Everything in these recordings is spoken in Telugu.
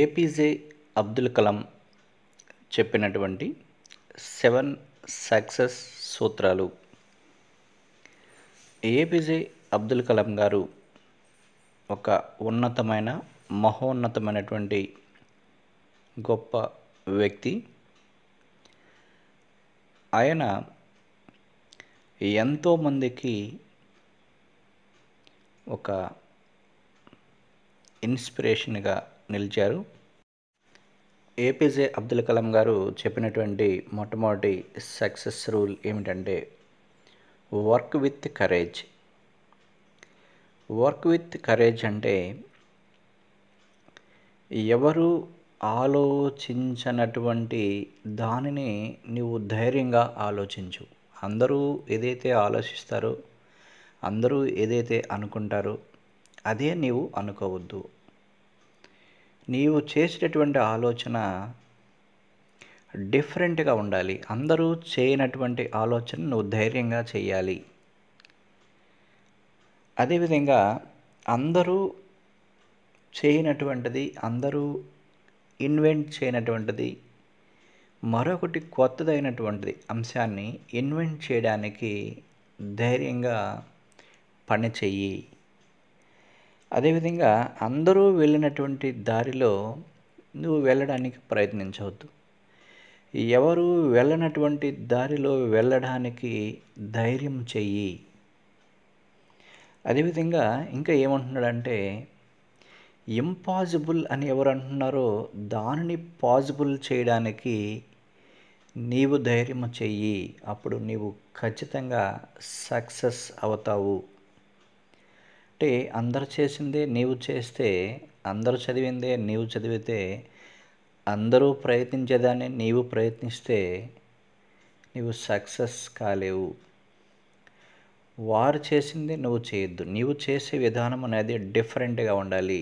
ఏపీజే అబ్దుల్ కలాం చెప్పినటువంటి సెవెన్ సక్సెస్ సూత్రాలు ఏపీజే అబ్దుల్ కలాం గారు ఒక ఉన్నతమైన మహోన్నతమైనటువంటి గొప్ప వ్యక్తి ఆయన ఎంతోమందికి ఒక ఇన్స్పిరేషన్గా నిలిచారు ఏపీజే అబ్దుల్ కలాం గారు చెప్పినటువంటి మొట్టమొదటి సక్సెస్ రూల్ ఏమిటంటే work with courage work with courage అంటే ఎవరు ఆలోచించినటువంటి దానిని నువ్వు ధైర్యంగా ఆలోచించు అందరూ ఏదైతే ఆలోచిస్తారో అందరూ ఏదైతే అనుకుంటారో అదే నీవు అనుకోవద్దు నీవు చేసేటటువంటి ఆలోచన డిఫరెంట్గా ఉండాలి అందరూ చేయనటువంటి ఆలోచన నువ్వు ధైర్యంగా చేయాలి అదేవిధంగా అందరూ చేయనటువంటిది అందరూ ఇన్వెంట్ చేయనటువంటిది మరొకటి కొత్తదైనటువంటిది అంశాన్ని ఇన్వెంట్ చేయడానికి ధైర్యంగా పని చెయ్యి అదేవిధంగా అందరూ వెళ్ళినటువంటి దారిలో నువ్వు వెళ్ళడానికి ప్రయత్నించవద్దు ఎవరు వెళ్ళనటువంటి దారిలో వెళ్ళడానికి ధైర్యం చెయ్యి అదేవిధంగా ఇంకా ఏమంటున్నాడంటే ఇంపాసిబుల్ అని ఎవరు అంటున్నారో దానిని పాజిబుల్ చేయడానికి నీవు ధైర్యం చెయ్యి అప్పుడు నీవు ఖచ్చితంగా సక్సెస్ అవుతావు కాబట్టి అందరు చేసిందే నీవు చేస్తే అందరు చదివిందే నీవు చదివితే అందరూ ప్రయత్నించేదాన్ని నీవు ప్రయత్నిస్తే నీవు సక్సెస్ కాలేవు వారు చేసింది నువ్వు చేయొద్దు నీవు చేసే విధానం అనేది డిఫరెంట్గా ఉండాలి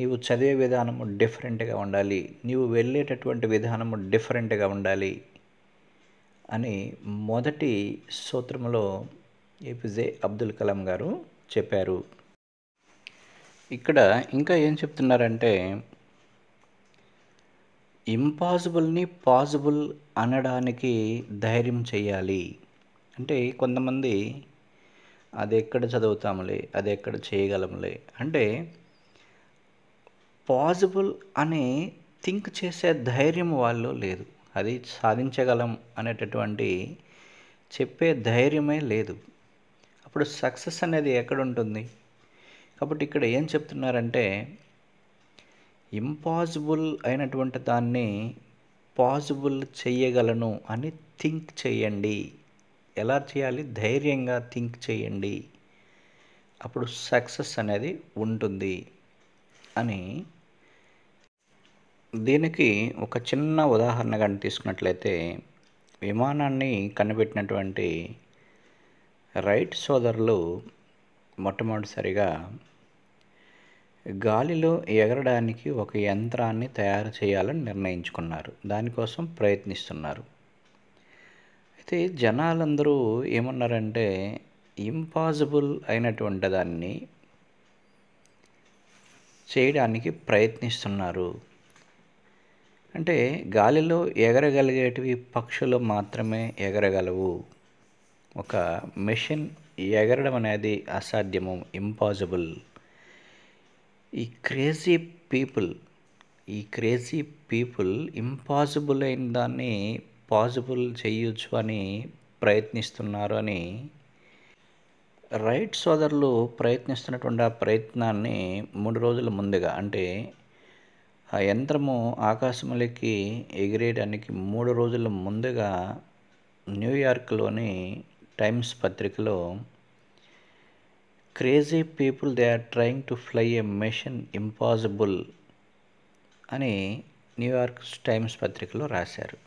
నీవు చదివే విధానము డిఫరెంట్గా ఉండాలి నీవు వెళ్ళేటటువంటి విధానము డిఫరెంట్గా ఉండాలి అని మొదటి సూత్రంలో ఏపీజే అబ్దుల్ కలాం గారు చెప్పారు ఇక్కడ ఇంకా ఏం చెప్తున్నారంటే ఇంపాసిబుల్ని పాసిబుల్ అనడానికి ధైర్యం చేయాలి అంటే కొంతమంది అది ఎక్కడ చదువుతాములే అది ఎక్కడ చేయగలములే అంటే పాసిబుల్ అనే థింక్ చేసే ధైర్యం వాళ్ళు లేదు అది సాధించగలం అనేటటువంటి చెప్పే ధైర్యమే లేదు అప్పుడు సక్సెస్ అనేది ఎక్కడ ఉంటుంది కాబట్టి ఇక్కడ ఏం చెప్తున్నారంటే ఇంపాసిబుల్ అయినటువంటి దాన్ని పాసిబుల్ చేయగలను అని థింక్ చేయండి ఎలా చేయాలి ధైర్యంగా థింక్ చేయండి అప్పుడు సక్సెస్ అనేది ఉంటుంది అని దీనికి ఒక చిన్న ఉదాహరణగా తీసుకున్నట్లయితే విమానాన్ని కనిపెట్టినటువంటి రైట్ సోదరులు మొట్టమొదటిసారిగా గాలిలో ఎగరడానికి ఒక యంత్రాన్ని తయారు చేయాలని నిర్ణయించుకున్నారు దానికోసం ప్రయత్నిస్తున్నారు అయితే జనాలందరూ ఏమన్నారంటే ఇంపాసిబుల్ అయినటువంటి దాన్ని చేయడానికి ప్రయత్నిస్తున్నారు అంటే గాలిలో ఎగరగలిగేటివి పక్షులు మాత్రమే ఎగరగలవు ఒక మెషిన్ ఎగరడం అనేది అసాధ్యము ఇంపాసిబుల్ ఈ క్రేజీ పీపుల్ ఈ క్రేజీ పీపుల్ ఇంపాసిబుల్ అయిన దాన్ని పాసిబుల్ చేయొచ్చు అని ప్రయత్నిస్తున్నారు అని రైట్ సోదరులు ప్రయత్నిస్తున్నటువంటి ఆ ప్రయత్నాన్ని మూడు రోజుల ముందుగా అంటే ఆ యంత్రము ఆకాశములకి ఎగిరేయడానికి మూడు రోజుల ముందుగా న్యూయార్క్లోని టైమ్స్ పత్రికలో crazy people they are trying to fly a mission impossible అని న్యూయార్క్ టైమ్స్ పత్రికలో రాశారు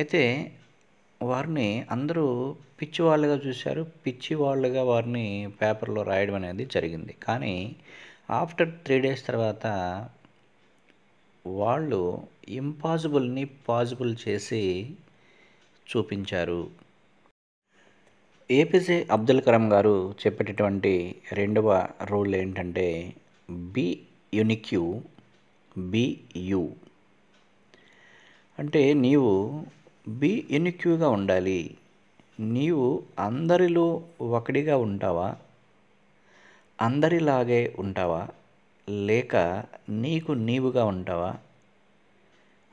అయితే వారిని అందరూ పిచ్చి వాళ్ళుగా చూశారు పిచ్చి వాళ్ళుగా వారిని పేపర్లో రాయడం అనేది జరిగింది కానీ ఆఫ్టర్ త్రీ డేస్ తర్వాత వాళ్ళు ఇంపాసిబుల్ని పాసిబుల్ చేసి చూపించారు ఏపీజే అబ్దుల్ కలాం గారు చెప్పేటటువంటి రెండవ రూల్ ఏంటంటే బి యునిక్యూ బి యు అంటే నీవు బి యునిక్యూగా ఉండాలి నీవు అందరిలో ఒకటిగా ఉంటావా అందరిలాగే ఉంటావా లేక నీకు నీవుగా ఉంటావా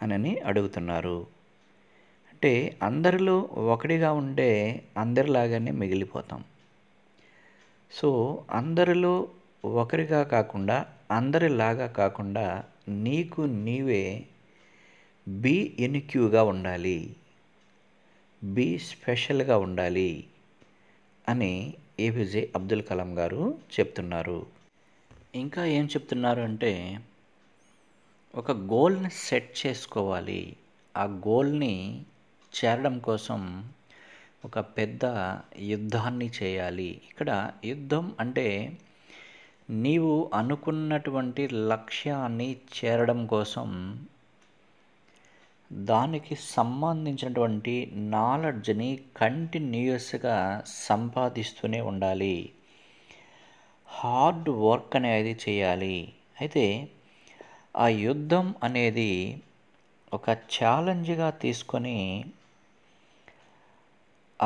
అనని అడుగుతున్నారు అంటే అందరిలో ఒకటిగా ఉండే అందరిలాగానే మిగిలిపోతాం సో అందరిలో ఒకరిగా కాకుండా అందరిలాగా కాకుండా నీకు నీవే బీ ఎన్క్యూగా ఉండాలి బీ స్పెషల్గా ఉండాలి అని ఏపీజే అబ్దుల్ కలాం గారు చెప్తున్నారు ఇంకా ఏం చెప్తున్నారు అంటే ఒక గోల్ని సెట్ చేసుకోవాలి ఆ గోల్ని చేరడం కోసం ఒక పెద్ద యుద్ధాన్ని చేయాలి ఇక్కడ యుద్ధం అంటే నీవు అనుకున్నటువంటి లక్ష్యాన్ని చేరడం కోసం దానికి సంబంధించినటువంటి నాలెడ్జ్ని కంటిన్యూయస్గా సంపాదిస్తూనే ఉండాలి హార్డ్ వర్క్ అనేది చేయాలి అయితే ఆ యుద్ధం అనేది ఒక ఛాలెంజ్గా తీసుకొని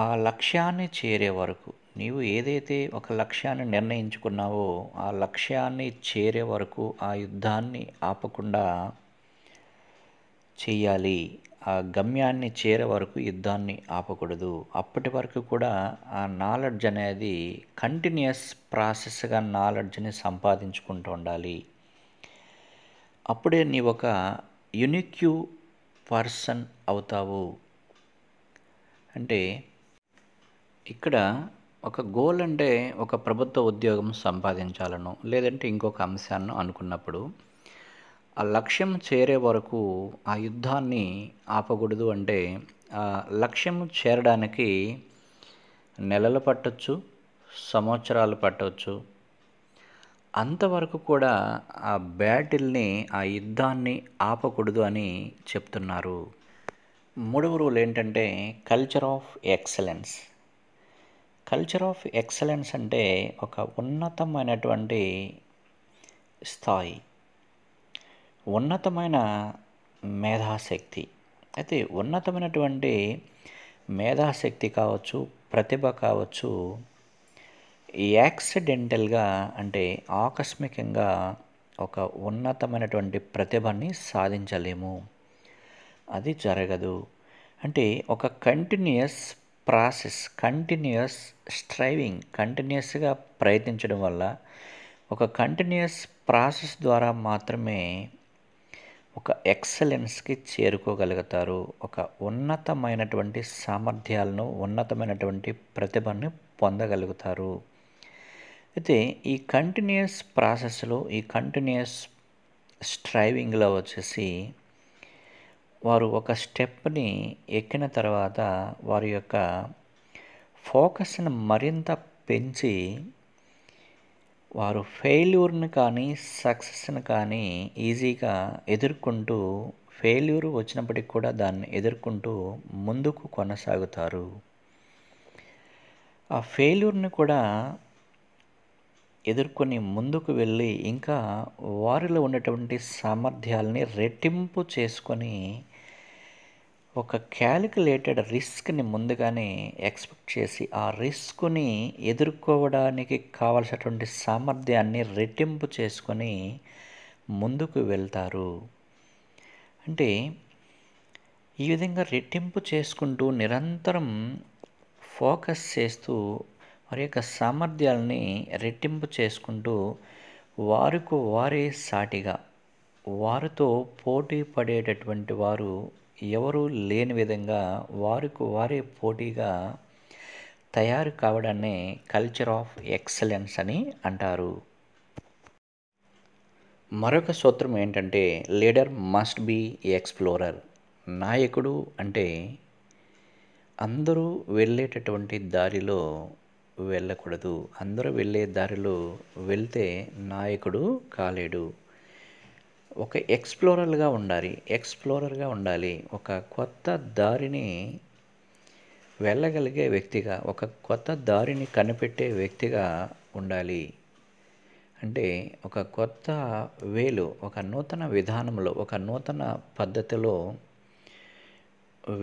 ఆ లక్ష్యాన్ని చేరే వరకు నీవు ఏదైతే ఒక లక్ష్యాన్ని నిర్ణయించుకున్నావో ఆ లక్ష్యాన్ని చేరే వరకు ఆ యుద్ధాన్ని ఆపకుండా చేయాలి ఆ గమ్యాన్ని చేరే వరకు యుద్ధాన్ని ఆపకూడదు అప్పటి వరకు కూడా ఆ నాలెడ్జ్ అనేది కంటిన్యూస్ ప్రాసెస్గా నాలెడ్జ్ని సంపాదించుకుంటూ ఉండాలి అప్పుడే నీ ఒక యునిక్యూ పర్సన్ అవుతావు అంటే ఇక్కడ ఒక గోల్ అంటే ఒక ప్రభుత్వ ఉద్యోగం సంపాదించాలను లేదంటే ఇంకొక అంశాన్ని అనుకున్నప్పుడు ఆ లక్ష్యం చేరే వరకు ఆ యుద్ధాన్ని ఆపకూడదు అంటే ఆ లక్ష్యం చేరడానికి నెలలు పట్టొచ్చు సంవత్సరాలు పట్టవచ్చు అంతవరకు కూడా ఆ బ్యాటిల్ని ఆ యుద్ధాన్ని ఆపకూడదు అని చెప్తున్నారు మూడవ రూల్ ఏంటంటే culture of excellence culture of excellence అంటే ఒక ఉన్నతమైనటువంటి స్థాయి ఉన్నతమైన మేధాశక్తి అయితే ఉన్నతమైనటువంటి మేధాశక్తి కావచ్చు ప్రతిభ కావచ్చు యాక్సిడెంటల్గా అంటే ఆకస్మికంగా ఒక ఉన్నతమైనటువంటి ప్రతిభని సాధించలేము అది జరగదు అంటే ఒక కంటిన్యూస్ ప్రాసెస్ కంటిన్యూస్ స్ట్రైవింగ్ కంటిన్యూస్గా ప్రయత్నించడం వల్ల ఒక కంటిన్యూస్ ప్రాసెస్ ద్వారా మాత్రమే ఒక ఎక్సలెన్స్కి చేరుకోగలుగుతారు ఒక ఉన్నతమైనటువంటి సామర్థ్యాలను ఉన్నతమైనటువంటి ప్రతిభను పొందగలుగుతారు అయితే ఈ కంటిన్యూస్ ప్రాసెస్లో ఈ కంటిన్యూస్ స్ట్రైవింగ్లో వచ్చేసి వారు ఒక స్టెప్ని ఎక్కిన తర్వాత వారి యొక్క ఫోకస్ను మరింత పెంచి వారు ఫెయిల్యూర్ని కానీ సక్సెస్ని కానీ ఈజీగా ఎదుర్కొంటూ ఫెయిల్యూర్ వచ్చినప్పటికి కూడా దాన్ని ఎదుర్కొంటూ ముందుకు కొనసాగుతారు ఆ ఫెయిల్యూర్ని కూడా ఎదుర్కొని ముందుకు వెళ్ళి ఇంకా వారిలో ఉన్నటువంటి సామర్థ్యాలని రెట్టింపు చేసుకొని ఒక క్యాలిక్యులేటెడ్ రిస్క్ని ముందుగానే ఎక్స్పెక్ట్ చేసి ఆ రిస్క్ని ఎదుర్కోవడానికి కావలసినటువంటి సామర్థ్యాన్ని రెట్టింపు చేసుకొని ముందుకు వెళ్తారు అంటే ఈ విధంగా రెట్టింపు చేసుకుంటూ నిరంతరం ఫోకస్ చేస్తూ వారి యొక్క సామర్థ్యాలని రెట్టింపు చేసుకుంటూ వారికి వారే సాటిగా వారితో పోటీ పడేటటువంటి వారు ఎవరూ లేని విధంగా వారికి వారే పోటీగా తయారు కావడాన్ని కల్చర్ ఆఫ్ ఎక్సలెన్స్ అని అంటారు మరొక సూత్రం ఏంటంటే లీడర్ మస్ట్ బీ ఎక్స్ప్లోరర్ నాయకుడు అంటే అందరూ వెళ్ళేటటువంటి దారిలో వెళ్ళకూడదు అందరూ వెళ్ళే దారిలో వెళ్తే నాయకుడు కాలేడు ఒక ఎక్స్ప్లోరర్గా ఉండాలి ఎక్స్ప్లోరర్గా ఉండాలి ఒక కొత్త దారిని వెళ్ళగలిగే వ్యక్తిగా ఒక కొత్త దారిని కనిపెట్టే వ్యక్తిగా ఉండాలి అంటే ఒక కొత్త వేలు ఒక నూతన విధానంలో ఒక నూతన పద్ధతిలో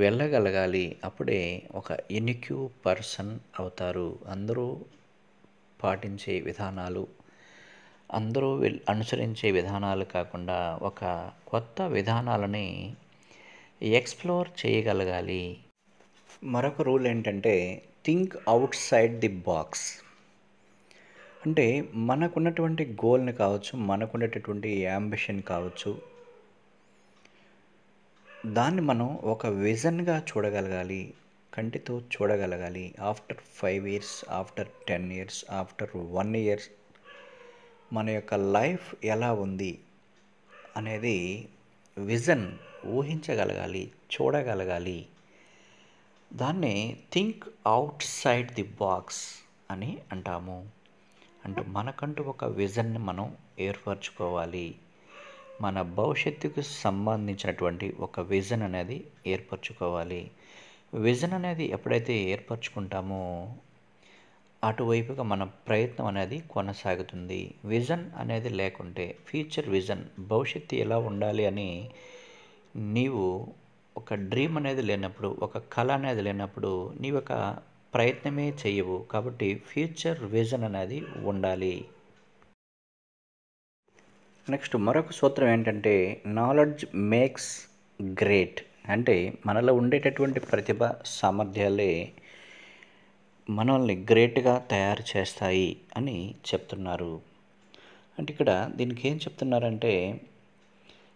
వెళ్ళగలగాలి అప్పుడే ఒక ఎనిక్యూ పర్సన్ అవుతారు అందరూ పాటించే విధానాలు అందరూ అనుసరించే విధానాలు కాకుండా ఒక కొత్త విధానాలని ఎక్స్ప్లోర్ చేయగలగాలి మరొక రూల్ ఏంటంటే think outside the box అంటే మనకున్నటువంటి గోల్ని కావచ్చు మనకున్నటువంటి యాంబిషన్ కావచ్చు దాన్ని మనం ఒక విజన్గా చూడగలగాలి కంటితో చూడగలగాలి after five years after ten years after one years మన యొక్క లైఫ్ ఎలా ఉంది అనేది విజన్ ఊహించగలగాలి చూడగలగాలి దాన్ని think outside the box అని అంటాము అంటే మనకంటూ ఒక విజన్ని మనం ఏర్పరచుకోవాలి మన భవిష్యత్తుకు సంబంధించినటువంటి ఒక విజన్ అనేది ఏర్పరచుకోవాలి విజన్ అనేది ఎప్పుడైతే ఏర్పరచుకుంటామో అటువైపుగా మన ప్రయత్నం అనేది కొనసాగుతుంది విజన్ అనేది లేకుంటే ఫ్యూచర్ విజన్ భవిష్యత్తు ఎలా ఉండాలి అని నీవు ఒక డ్రీమ్ అనేది లేనప్పుడు ఒక కళ అనేది లేనప్పుడు నీ ఒక ప్రయత్నమే చేయవు కాబట్టి ఫ్యూచర్ విజన్ అనేది ఉండాలి నెక్స్ట్ మరొక సూత్రం ఏంటంటే నాలెడ్జ్ మేక్స్ గ్రేట్ అంటే మనలో ఉండేటటువంటి ప్రతిభ సామర్థ్యాలే మనల్ని గ్రేట్గా తయారు చేస్తాయి అని చెప్తున్నారు అంటే ఇక్కడ దీనికి ఏం చెప్తున్నారంటే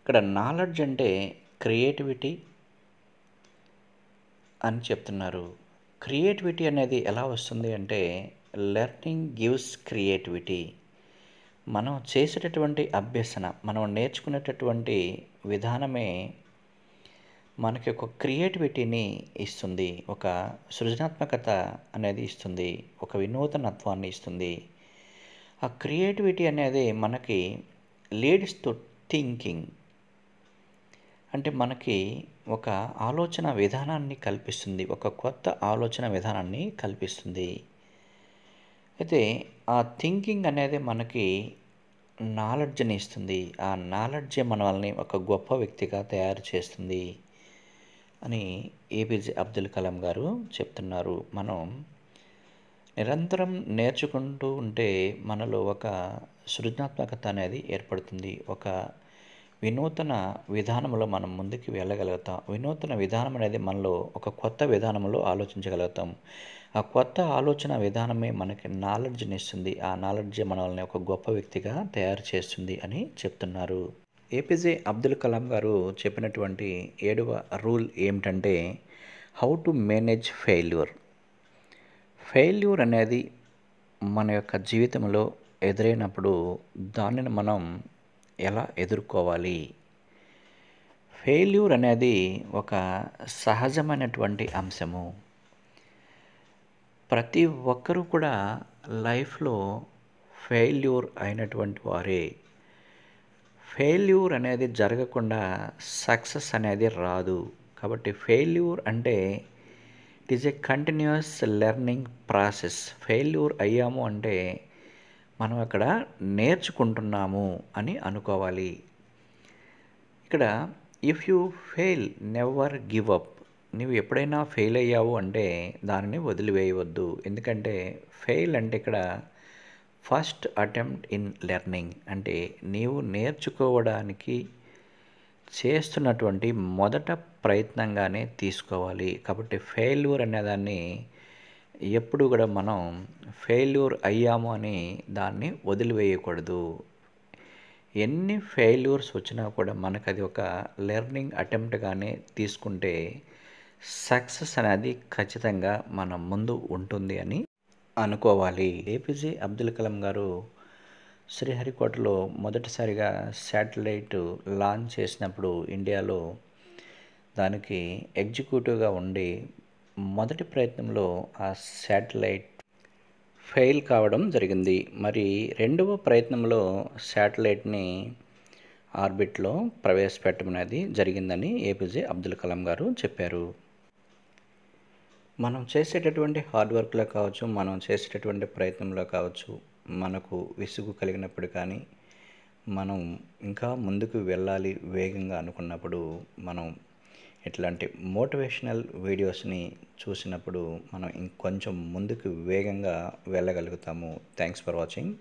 ఇక్కడ నాలెడ్జ్ అంటే క్రియేటివిటీ అని చెప్తున్నారు క్రియేటివిటీ అనేది ఎలా వస్తుంది అంటే లెర్నింగ్ గివ్స్ క్రియేటివిటీ మనం చేసేటటువంటి అభ్యసన మనం నేర్చుకునేటటువంటి విధానమే మనకి ఒక క్రియేటివిటీని ఇస్తుంది ఒక సృజనాత్మకత అనేది ఇస్తుంది ఒక వినూతనత్వాన్ని ఇస్తుంది ఆ క్రియేటివిటీ అనేది మనకి లీడ్స్ టు థింకింగ్ అంటే మనకి ఒక ఆలోచన విధానాన్ని కల్పిస్తుంది ఒక కొత్త ఆలోచన విధానాన్ని కల్పిస్తుంది అయితే ఆ థింకింగ్ అనేది మనకి నాలెడ్జ్ని ఇస్తుంది ఆ నాలెడ్జే మనల్ని ఒక గొప్ప వ్యక్తిగా తయారు చేస్తుంది అని ఏపీజే అబ్దుల్ కలాం గారు చెప్తున్నారు మనం నిరంతరం నేర్చుకుంటూ ఉంటే మనలో ఒక సృజనాత్మకత అనేది ఏర్పడుతుంది ఒక వినూతన విధానంలో మనం ముందుకు వెళ్ళగలుగుతాం వినూతన విధానం అనేది మనలో ఒక కొత్త విధానంలో ఆలోచించగలుగుతాం ఆ కొత్త ఆలోచన విధానమే మనకి నాలెడ్జ్ని ఇస్తుంది ఆ నాలెడ్జ్ మనల్ని ఒక గొప్ప వ్యక్తిగా తయారు చేస్తుంది అని చెప్తున్నారు ఏపీజే అబ్దుల్ కలాం గారు చెప్పినటువంటి ఏడవ రూల్ ఏమిటంటే how to manage failure failure అనేది మన యొక్క జీవితంలో ఎదురైనప్పుడు దానిని మనం ఎలా ఎదుర్కోవాలి ఫెయిల్యూర్ అనేది ఒక సహజమైనటువంటి అంశము ప్రతి ఒక్కరూ కూడా లైఫ్లో ఫెయిల్యూర్ అయినటువంటి వారే ఫెయిల్యూర్ అనేది జరగకుండా సక్సెస్ అనేది రాదు కాబట్టి ఫెయిల్యూర్ అంటే it is a continuous learning process failure అయ్యాము అంటే మనం అక్కడ నేర్చుకుంటున్నాము అని అనుకోవాలి ఇక్కడ if you fail never give up నువ్వు ఎప్పుడైనా ఫెయిల్ అయ్యావు అంటే దానిని వదిలివేయవద్దు ఎందుకంటే ఫెయిల్ అంటే ఇక్కడ ఫస్ట్ అటెంప్ట్ ఇన్ లెర్నింగ్ అంటే నీవు నేర్చుకోవడానికి చేస్తున్నటువంటి మొదట ప్రయత్నంగానే తీసుకోవాలి కాబట్టి ఫెయిల్యూర్ అనేదాన్ని ఎప్పుడు కూడా మనం ఫెయిల్యూర్ అయ్యాము అని దాన్ని వదిలివేయకూడదు ఎన్ని ఫెయిల్యూర్స్ వచ్చినా కూడా మనకు అది ఒక లెర్నింగ్ అటెంప్ట్గానే తీసుకుంటే సక్సెస్ అనేది ఖచ్చితంగా మన ముందు ఉంటుంది అని అనుకోవాలి ఏపీజే అబ్దుల్ కలాం గారు శ్రీహరికోటలో మొదటిసారిగా శాటిలైట్ లాంచ్ చేసినప్పుడు ఇండియాలో దానికి ఎగ్జిక్యూటివ్గా ఉండి మొదటి ప్రయత్నంలో ఆ శాటిలైట్ ఫెయిల్ కావడం జరిగింది మరి రెండవ ప్రయత్నంలో శాటిలైట్ని ఆర్బిట్లో ప్రవేశపెట్టమనేది జరిగిందని ఏపీజే అబ్దుల్ కలాం గారు చెప్పారు మనం చేసేటటువంటి హార్డ్ వర్క్లో కావచ్చు మనం చేసేటటువంటి ప్రయత్నంలో కావచ్చు మనకు విసుగు కలిగినప్పుడు కానీ మనం ఇంకా ముందుకు వెళ్ళాలి వేగంగా అనుకున్నప్పుడు మనం ఇట్లాంటి మోటివేషనల్ వీడియోస్ని చూసినప్పుడు మనం ఇంకొంచెం ముందుకు వేగంగా వెళ్ళగలుగుతాము థ్యాంక్స్ ఫర్ వాచింగ్